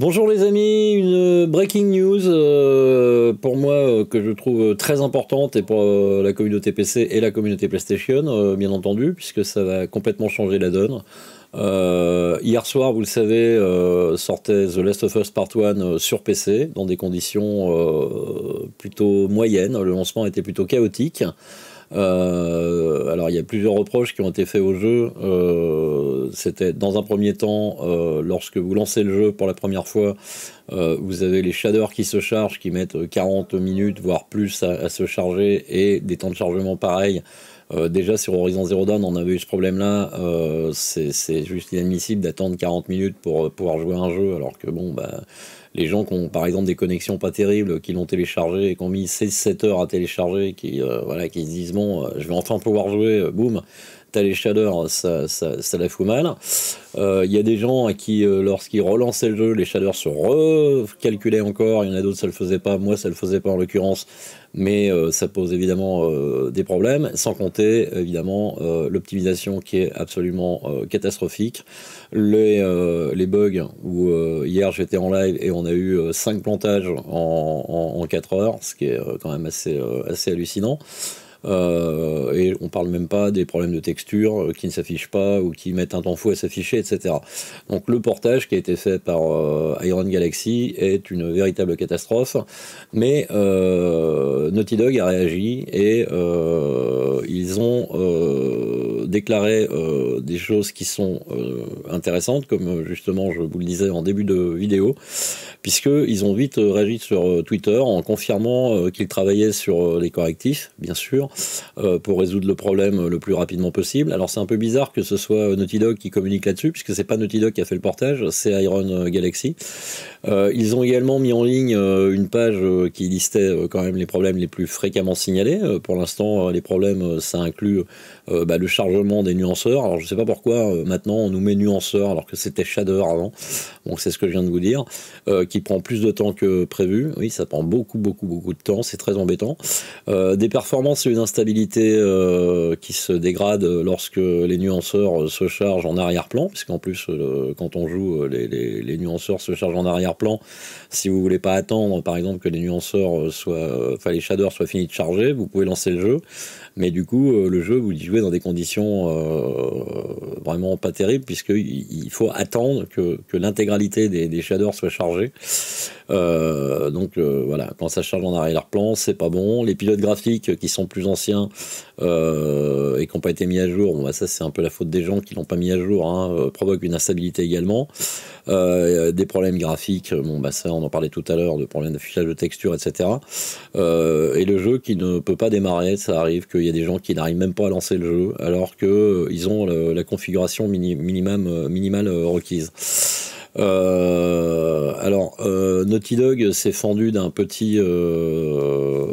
Bonjour les amis, une euh, breaking news euh, pour moi euh, que je trouve très importante et pour la communauté PC et la communauté PlayStation, bien entendu, puisque ça va complètement changer la donne. hier soir, vous le savez, sortait The Last of Us Part 1 sur PC dans des conditions plutôt moyennes. Le lancement était plutôt chaotique. Euh, alors, il y a plusieurs reproches qui ont été faits au jeu. Euh, c'était dans un premier temps, euh, lorsque vous lancez le jeu pour la première fois, vous avez les shaders qui se chargent, qui mettent 40 minutes, voire plus à se charger, et des temps de chargement pareils. Euh, déjà sur Horizon Zero Dawn, on avait eu ce problème-là. Euh, c'est juste inadmissible d'attendre 40 minutes pour euh, pouvoir jouer un jeu, alors que bon, bah, les gens qui ont par exemple des connexions pas terribles, qui l'ont téléchargé et qui ont mis 16-7 heures à télécharger, qui, voilà, qui se disent bon, je vais enfin pouvoir jouer, boum, t'as les shaders, ça, ça, ça, la fout mal. Il euh, y a des gens à qui, euh, lorsqu'ils relançaient le jeu, les shaders se recalculaient encore. Il y en a d'autres, ça le faisait pas. Moi, ça le faisait pas en l'occurrence. Mais euh, ça pose évidemment des problèmes, sans compter évidemment l'optimisation qui est absolument catastrophique. Les, les bugs où hier j'étais en live et on a eu 5 plantages en, en, 4 heures, ce qui est quand même assez, assez hallucinant. Euh, et on parle même pas des problèmes de texture euh, qui ne s'affichent pas ou qui mettent un temps fou à s'afficher, etc. Donc le portage qui a été fait par euh, Iron Galaxy est une véritable catastrophe, mais Naughty Dog a réagi et ils ont déclaré des choses qui sont intéressantes, comme justement je vous le disais en début de vidéo puisqu'ils ont vite euh, réagi sur euh, Twitter en confirmant euh, qu'ils travaillaient sur les correctifs, bien sûr, pour résoudre le problème le plus rapidement possible. Alors c'est un peu bizarre que ce soit Naughty Dog qui communique là-dessus, puisque c'est pas Naughty Dog qui a fait le portage, c'est Iron Galaxy. ils ont également mis en ligne une page qui listait quand même les problèmes les plus fréquemment signalés. Pour l'instant, les problèmes, ça inclut bah, le chargement des nuanceurs. Alors je ne sais pas pourquoi maintenant on nous met nuanceurs alors que c'était shader avant. Donc c'est ce que je viens de vous dire prend plus de temps que prévu. Oui, ça prend beaucoup, beaucoup, beaucoup de temps. C'est très embêtant. Euh, des performances et une instabilité euh, qui se dégradent lorsque les nuanceurs euh, se chargent en arrière-plan, puisqu'en plus, quand on joue, les, nuanceurs se chargent en arrière-plan. Si vous voulez pas attendre, par exemple, que les nuanceurs soient, enfin, les shaders soient finis de charger, vous pouvez lancer le jeu. Mais du coup, le jeu, vous le jouez dans des conditions vraiment pas terribles, puisqu'il il faut attendre que, l'intégralité des, des shaders soit chargée euh, donc euh, voilà, quand ça charge en arrière-plan, c'est pas bon. Les pilotes graphiques qui sont plus anciens euh, et qui n'ont pas été mis à jour, bah, ça c'est un peu la faute des gens qui l'ont pas mis à jour, hein, provoque une instabilité également. des problèmes graphiques, bon bah ça on en parlait tout à l'heure, de problèmes d'affichage de texture, etc. et le jeu qui ne peut pas démarrer, ça arrive qu'il y a des gens qui n'arrivent même pas à lancer le jeu alors qu'ils ont la configuration minimum, minimale requise. Euh, alors, euh, Naughty Dog s'est fendu d'un petit, euh,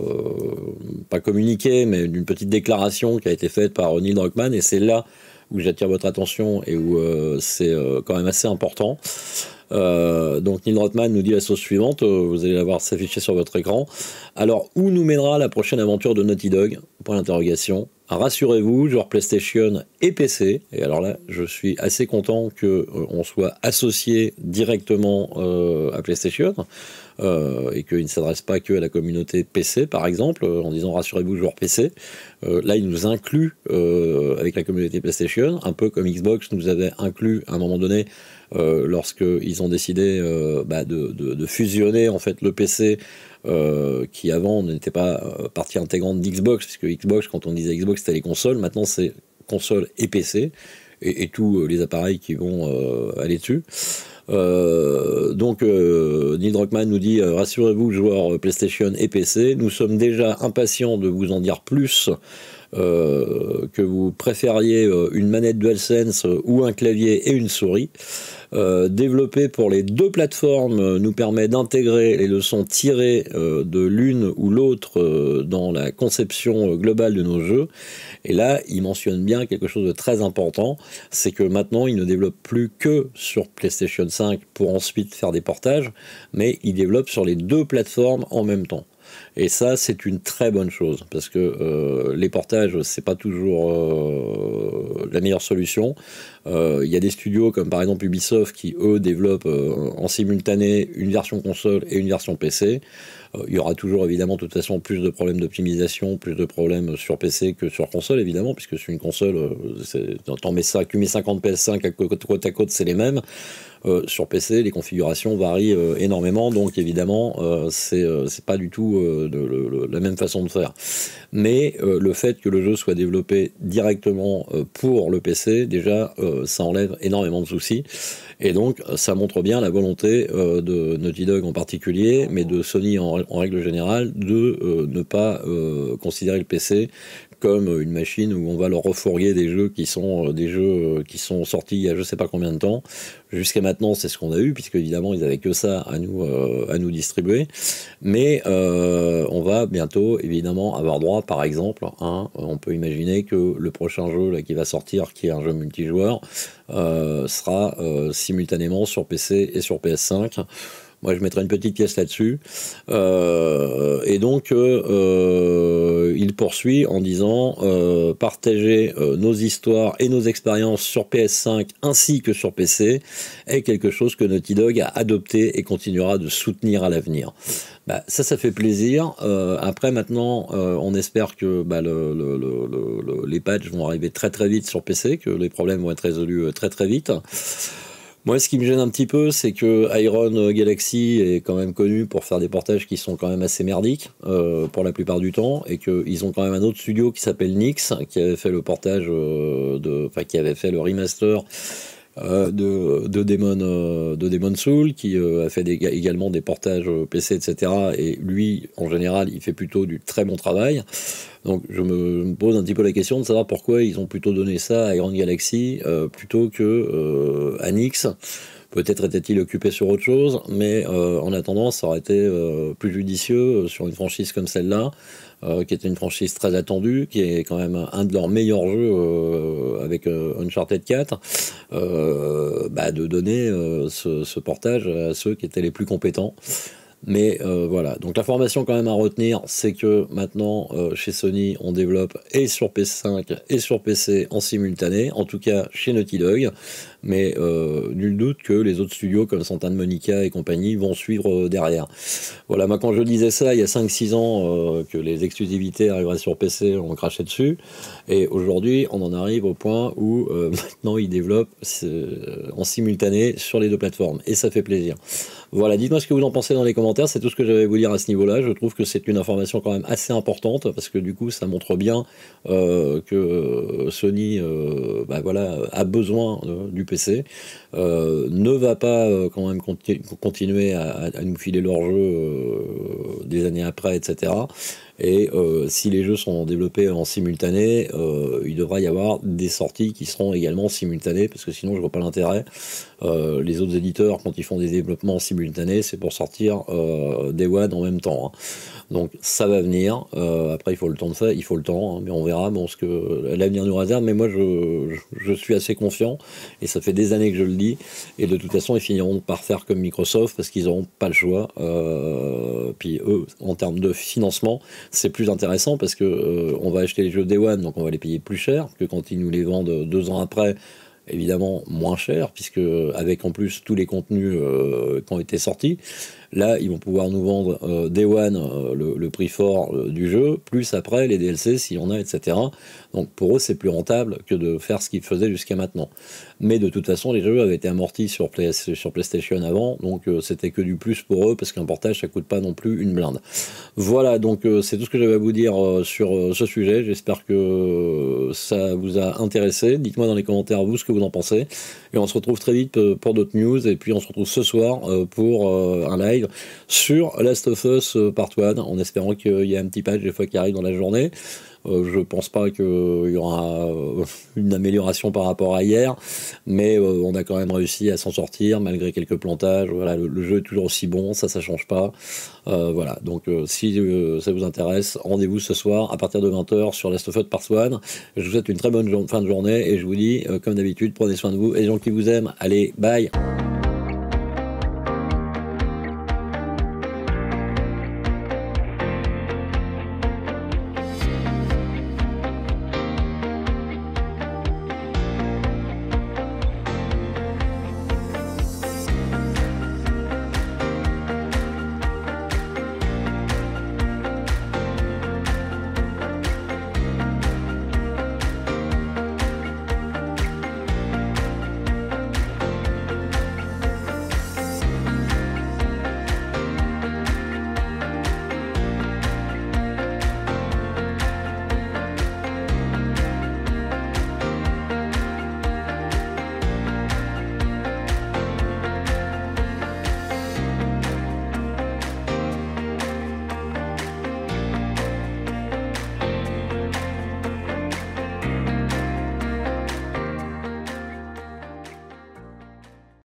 pas communiqué, mais d'une petite déclaration qui a été faite par Neil Druckmann, et c'est là où j'attire votre attention et où c'est quand même assez important. donc Neil Druckmann nous dit la sauce suivante, vous allez la voir s'afficher sur votre écran. Alors, où nous mènera la prochaine aventure de Naughty Dog Point d'interrogation rassurez-vous, genre PlayStation et PC. Et alors là, je suis assez content qu'on euh, soit associé directement euh, à PlayStation euh, et qu'il ne s'adresse pas que à la communauté PC, par exemple, en disant rassurez-vous, genre PC. là, il nous inclut avec la communauté PlayStation, un peu comme Xbox nous avait inclus à un moment donné. lorsqu'ils ont décidé bah, de, fusionner en fait le PC euh, qui avant n'était pas euh, partie intégrante d'Xbox, puisque Xbox, quand on disait Xbox, c'était les consoles, maintenant c'est console et PC, et, tous euh, les appareils qui vont aller dessus. donc, Neil Druckmann nous dit Rassurez-vous, joueurs PlayStation et PC, nous sommes déjà impatients de vous en dire plus. que vous préfériez une manette DualSense ou un clavier et une souris. Euh, développé pour les deux plateformes euh, nous permet d'intégrer les leçons tirées euh, de l'une ou l'autre dans la conception globale de nos jeux. Et là, il mentionne bien quelque chose de très important, c'est que maintenant, il ne développe plus que sur PlayStation 5 pour ensuite faire des portages, mais il développe sur les deux plateformes en même temps. Et ça, c'est une très bonne chose parce que euh, les portages, c'est pas toujours euh, la meilleure solution. Euh, il y a des studios comme par exemple Ubisoft qui eux développent en simultané une version console et une version PC. Euh, il y aura toujours évidemment de toute façon plus de problèmes d'optimisation, plus de problèmes sur PC que sur console évidemment, puisque sur une console, euh, c'est tant ça, 50 PS5 à côte, à côte, c'est les mêmes. Euh, sur PC, les configurations varient énormément, donc évidemment, ce c'est pas du tout la même façon de faire. Mais le fait que le jeu soit développé directement pour le PC, déjà, ça enlève énormément de soucis. Et donc, ça montre bien la volonté euh, de Naughty Dog en particulier, mais de Sony en, règle générale, de euh, ne pas euh, considérer le PC comme une machine où on va leur refourguer des jeux qui sont euh, des jeux euh, qui sont sortis il y a je sais pas combien de temps. Jusqu'à maintenant, c'est ce qu'on a eu, puisque évidemment ils n'avaient que ça à nous euh, à nous distribuer. Mais on va bientôt évidemment avoir droit, par exemple, on peut imaginer que le prochain jeu là, qui va sortir, qui est un jeu multijoueur, sera simultanément sur PC et sur PS5 je mettrai une petite pièce là-dessus. Euh, et donc, euh, euh, il poursuit en disant partager nos histoires et nos expériences sur PS5 ainsi que sur PC est quelque chose que Naughty Dog a adopté et continuera de soutenir à l'avenir. Bah, ça, ça fait plaisir. après, maintenant, on espère que bah, les patchs vont arriver très très vite sur PC, que les problèmes vont être résolus très très vite. Moi, ce qui me gêne un petit peu, c'est que Iron Galaxy est quand même connu pour faire des portages qui sont quand même assez merdiques euh, pour la plupart du temps, et qu'ils ont quand même un autre studio qui s'appelle Nix, qui avait fait le portage euh, de, enfin, qui avait fait le remaster euh, de, Demon, euh, de Demon Soul, qui euh, a fait également des portages PC, etc. Et lui, en général, il fait plutôt du très bon travail. Donc je me, pose un petit peu la question de savoir pourquoi ils ont plutôt donné ça à Iron Galaxy plutôt que à Nix. Peut-être était-il occupé sur autre chose, mais euh, en attendant, ça aurait été euh, plus judicieux euh, sur une franchise comme celle-là, qui était une franchise très attendue, qui est quand même un de leurs meilleurs jeux avec Uncharted 4, bah, de donner ce, ce portage à ceux qui étaient les plus compétents. Mais euh, voilà, donc l'information quand même à retenir, c'est que maintenant euh, chez Sony, on développe et sur PS5 et sur PC en simultané, en tout cas chez Naughty Dog. Mais euh, nul doute que les autres studios comme Santa Monica et compagnie vont suivre derrière. Voilà, moi quand je disais ça il y a 5-6 ans que les exclusivités arriveraient sur PC, on crachait dessus. Et aujourd'hui, on en arrive au point où maintenant ils développent en simultané sur les deux plateformes. Et ça fait plaisir. Voilà, dites-moi ce que vous en pensez dans les commentaires, c'est tout ce que j'avais à vous dire à ce niveau-là. Je trouve que c'est une information quand même assez importante parce que du coup, ça montre bien euh, que Sony euh, bah voilà, a besoin euh, du PC. Euh, ne va pas euh, quand même continuer à, nous filer leurs jeux euh, des années après, etc. Et si les jeux sont développés en simultané, il devra y avoir des sorties qui seront également simultanées, parce que sinon je vois pas l'intérêt. les autres éditeurs, quand ils font des développements simultanés, c'est pour sortir des WAD en même temps. Hein. Donc ça va venir. après, il faut le temps de ça, il faut le temps, hein, mais on verra bon, ce l'avenir nous réserve. Mais moi, je, je suis assez confiant, et ça fait des années que je le dis et de toute façon, ils finiront par faire comme Microsoft parce qu'ils n'auront pas le choix. Euh, puis eux, en termes de financement, c'est plus intéressant parce que euh, on va acheter les jeux Day One, donc on va les payer plus cher que quand ils nous les vendent deux ans après évidemment moins cher, puisque avec en plus tous les contenus euh, qui ont été sortis, là ils vont pouvoir nous vendre euh, Day One, euh, le, prix fort du jeu, plus après les DLC s'il y en a, etc. Donc pour eux c'est plus rentable que de faire ce qu'ils faisaient jusqu'à maintenant. Mais de toute façon les jeux avaient été amortis sur, sur PlayStation avant, donc c'était que du plus pour eux, parce qu'un portage ça coûte pas non plus une blinde. Voilà, donc c'est tout ce que j'avais à vous dire sur ce sujet, j'espère que ça vous a intéressé, dites-moi dans les commentaires vous ce que vous en pensez. Et on se retrouve très vite euh, pour d'autres news. Et puis on se retrouve ce soir euh, pour euh, un live sur Last of Us Part 1 en espérant qu'il y ait un petit patch des fois qui arrive dans la journée je euh, je pense pas qu'il euh, y aura euh, une amélioration par rapport à hier, mais on a quand même réussi à s'en sortir malgré quelques plantages. Voilà, le, jeu est toujours aussi bon, ça, ça change pas. voilà, donc si ça vous intéresse, rendez-vous ce soir à partir de 20h sur Last of Us Je vous souhaite une très bonne fin de journée et je vous dis, comme d'habitude, prenez soin de vous et des gens qui vous aiment. Allez, bye!